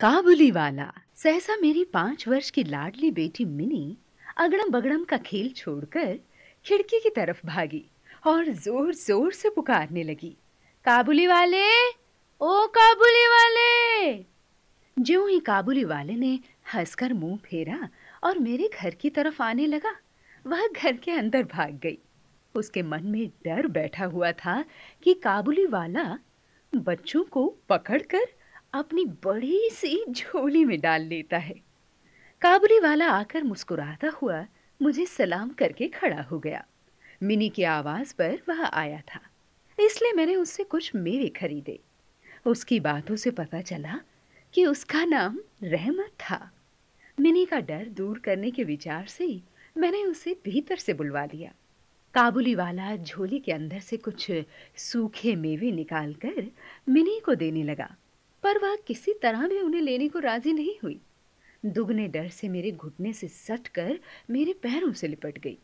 काबुली वाला सहसा मेरी पांच वर्ष की लाडली बेटी मिनी अगड़म बगड़म का खेल छोड़कर खिड़की की तरफ भागी और जोर जोर से पुकारने लगी काबुली वाले ओ काबुली वाले जो ही काबुली वाले ने हंसकर मुंह फेरा और मेरे घर की तरफ आने लगा वह घर के अंदर भाग गई उसके मन में डर बैठा हुआ था कि काबुली वाला बच्चों को पकड़कर अपनी बड़ी सी झोली में डाल लेता है काबरी वाला आकर मुस्कुराता हुआ मुझे सलाम करके खड़ा हो गया मिनी की आवाज़ पर वह आया था इसलिए मैंने उससे कुछ मेवे खरीदे उसकी बातों से पता चला कि उसका नाम रहमत था मिनी का डर दूर करने के विचार से ही मैंने उसे भीतर से बुलवा लिया काबुली वाला झोली के अंदर से कुछ सूखे मेवे निकालकर मिनी को देने लगा पर वह किसी तरह भी उन्हें लेने को राजी नहीं हुई दुगने डर से मेरे घुटने से सट कर मेरे पैरों से लिपट गई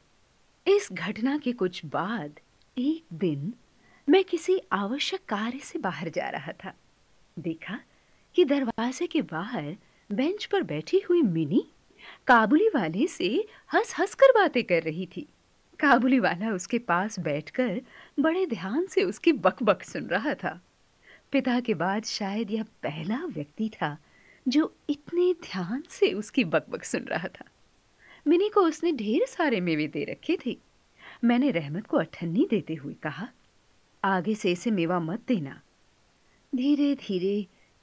इस घटना के कुछ बाद एक दिन मैं किसी आवश्यक कार्य से बाहर जा रहा था देखा कि दरवाजे के बाहर बेंच पर बैठी हुई मिनी काबुली वाले से हंस हंस कर बातें कर रही थी काबुली वाला उसके पास बैठकर बड़े ध्यान से उसकी बकबक सुन रहा था पिता के बाद शायद यह पहला व्यक्ति था जो इतने ध्यान से उसकी बकबक सुन रहा था मिनी को उसने ढेर सारे मेवे दे रखे थे मैंने रहमत को अठन्नी देते हुए कहा आगे से इसे मेवा मत देना धीरे धीरे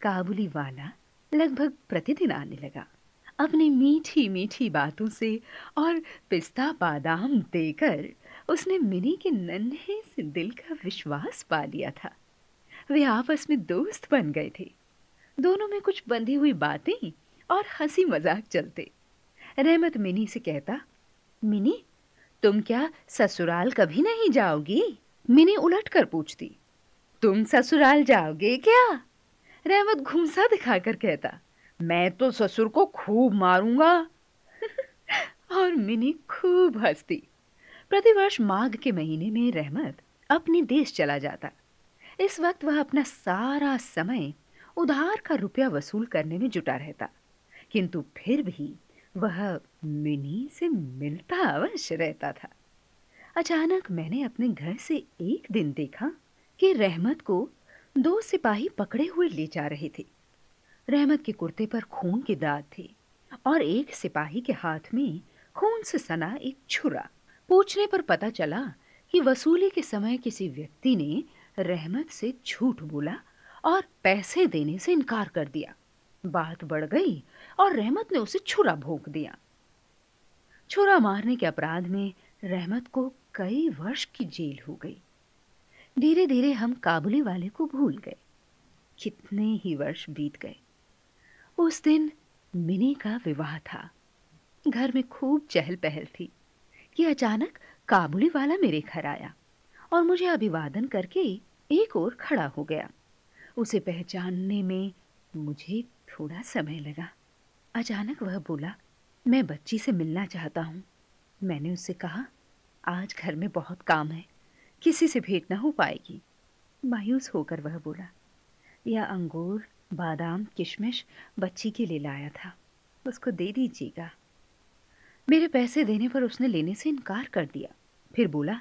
काबुली वाला लगभग प्रतिदिन आने लगा अपनी मीठी मीठी बातों से और पिस्ता बादाम देकर उसने मिनी के नन्हे से दिल का विश्वास पा लिया था वे आपस में दोस्त बन गए थे दोनों में कुछ बंधी हुई बातें और हंसी मजाक चलते रहमत मिनी से कहता मिनी तुम क्या ससुराल कभी नहीं जाओगी मिनी उलट कर पूछती तुम ससुराल जाओगे क्या रहमत घुमसा दिखाकर कहता मैं तो ससुर को खूब मारूंगा और मिनी खूब हंसती प्रतिवर्ष माघ के महीने में रहमत अपने देश चला जाता इस वक्त वह अपना सारा समय उधार का रुपया वसूल करने में जुटा रहता किंतु फिर भी वह मिनी से मिलता अवश्य रहता था अचानक मैंने अपने घर से एक दिन देखा कि रहमत को दो सिपाही पकड़े हुए ले जा रहे थे रहमत के कुर्ते पर खून के दाग थे और एक सिपाही के हाथ में खून से सना एक छुरा पूछने पर पता चला कि वसूली के समय किसी व्यक्ति ने रहमत से झूठ बोला और पैसे देने से इनकार कर दिया बात बढ़ गई और रहमत ने उसे छुरा भोंक दिया छुरा मारने के अपराध में रहमत को कई वर्ष की जेल हो गई धीरे धीरे हम काबुली वाले को भूल गए कितने ही वर्ष बीत गए उस दिन मिनी का विवाह था घर में खूब चहल पहल थी कि अचानक काबुली वाला मेरे घर आया और मुझे अभिवादन करके एक और खड़ा हो गया उसे पहचानने में मुझे थोड़ा समय लगा अचानक वह बोला मैं बच्ची से मिलना चाहता हूँ मैंने उससे कहा आज घर में बहुत काम है किसी से भेंट ना हो पाएगी मायूस होकर वह बोला यह अंगूर बादाम किशमिश बच्ची के लिए लाया था उसको दे दीजिएगा मेरे पैसे देने पर उसने लेने से इनकार कर दिया फिर बोला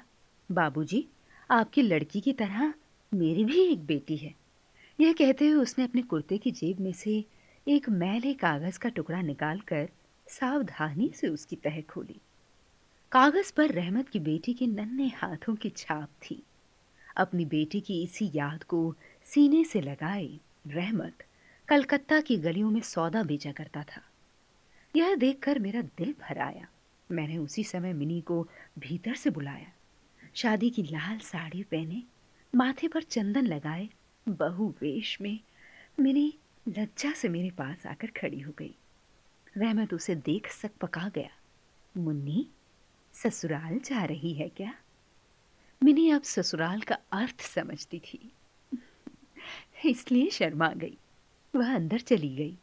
बाबूजी, आपकी लड़की की तरह मेरी भी एक बेटी है यह कहते हुए उसने अपने कुर्ते की जेब में से एक मैले कागज़ का टुकड़ा निकालकर सावधानी से उसकी तह खोली कागज़ पर रहमत की बेटी के नन्हे हाथों की छाप थी अपनी बेटी की इसी याद को सीने से लगाए रहमत कलकत्ता की गलियों में सौदा बेचा करता था यह देखकर मेरा दिल भर आया मैंने उसी समय मिनी को भीतर से बुलाया शादी की लाल साड़ी पहने माथे पर चंदन लगाए बहु वेश में मेरी लज्जा से मेरे पास आकर खड़ी हो गई रहमत उसे देख सक पका गया मुन्नी ससुराल जा रही है क्या मिनी अब ससुराल का अर्थ समझती थी इसलिए शर्मा गई वह अंदर चली गई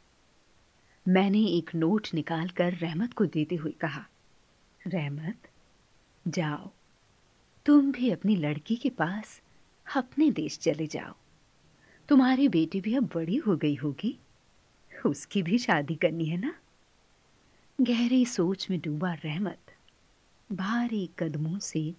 मैंने एक नोट निकाल कर रहमत को देते हुए कहा रहमत जाओ तुम भी अपनी लड़की के पास अपने देश चले जाओ तुम्हारी बेटी भी अब बड़ी हो गई होगी उसकी भी शादी करनी है ना गहरी सोच में डूबा रहमत भारी कदमों से